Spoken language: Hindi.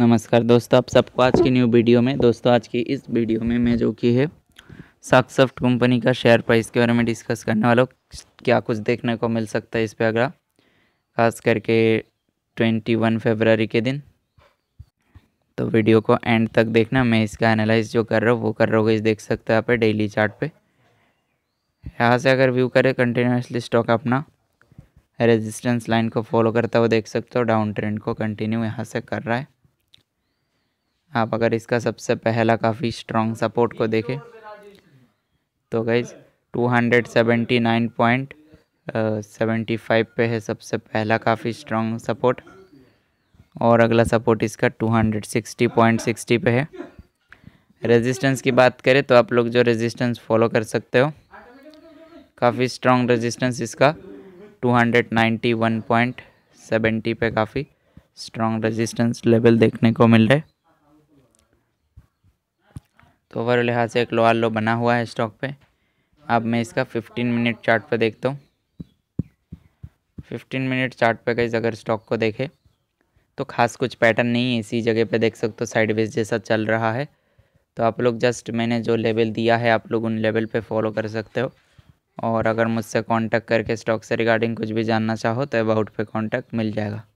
नमस्कार दोस्तों आप सबको आज की न्यू वीडियो में दोस्तों आज की इस वीडियो में मैं जो कि है साक्सॉफ्ट कंपनी का शेयर प्राइस के बारे में डिस्कस करने वाला हूँ क्या कुछ देखने को मिल सकता है इस पर अगला खास करके ट्वेंटी वन फेबररी के दिन तो वीडियो को एंड तक देखना मैं इसका एनालाइज जो कर रहा हूँ वो कर रहा हूँ देख सकते हैं आप डेली चार्ट यहाँ से अगर व्यू करें कंटिन्यूसली स्टॉक अपना रेजिस्टेंस लाइन को फॉलो करता हुआ देख सकते हो डाउन ट्रेंड को कंटिन्यू यहाँ से कर रहा है आप अगर इसका सबसे पहला काफ़ी स्ट्रॉन्ग सपोर्ट को देखें तो गाइज 279.75 uh, पे है सबसे पहला काफ़ी स्ट्रॉन्ग सपोर्ट और अगला सपोर्ट इसका 260.60 पे है रेजिस्टेंस की बात करें तो आप लोग जो रेजिस्टेंस फॉलो कर सकते हो काफ़ी स्ट्रॉन्ग रेजिस्टेंस इसका 291.70 पे काफ़ी स्ट्रॉन्ग रेजिस्टेंस लेवल देखने को मिल रहा है तो ओवरऑल यहाँ से एक लोअर लो बना हुआ है स्टॉक पे अब मैं इसका 15 मिनट चार्ट पे देखता हूँ 15 मिनट चार्ट पे कहीं अगर स्टॉक को देखे तो खास कुछ पैटर्न नहीं है इसी जगह पे देख सकते हो साइडवेज जैसा चल रहा है तो आप लोग जस्ट मैंने जो लेवल दिया है आप लोग उन लेवल पर फॉलो कर सकते हो और अगर मुझसे कांटेक्ट करके स्टॉक से रिगार्डिंग कुछ भी जानना चाहो तो अबाउट पे कांटेक्ट मिल जाएगा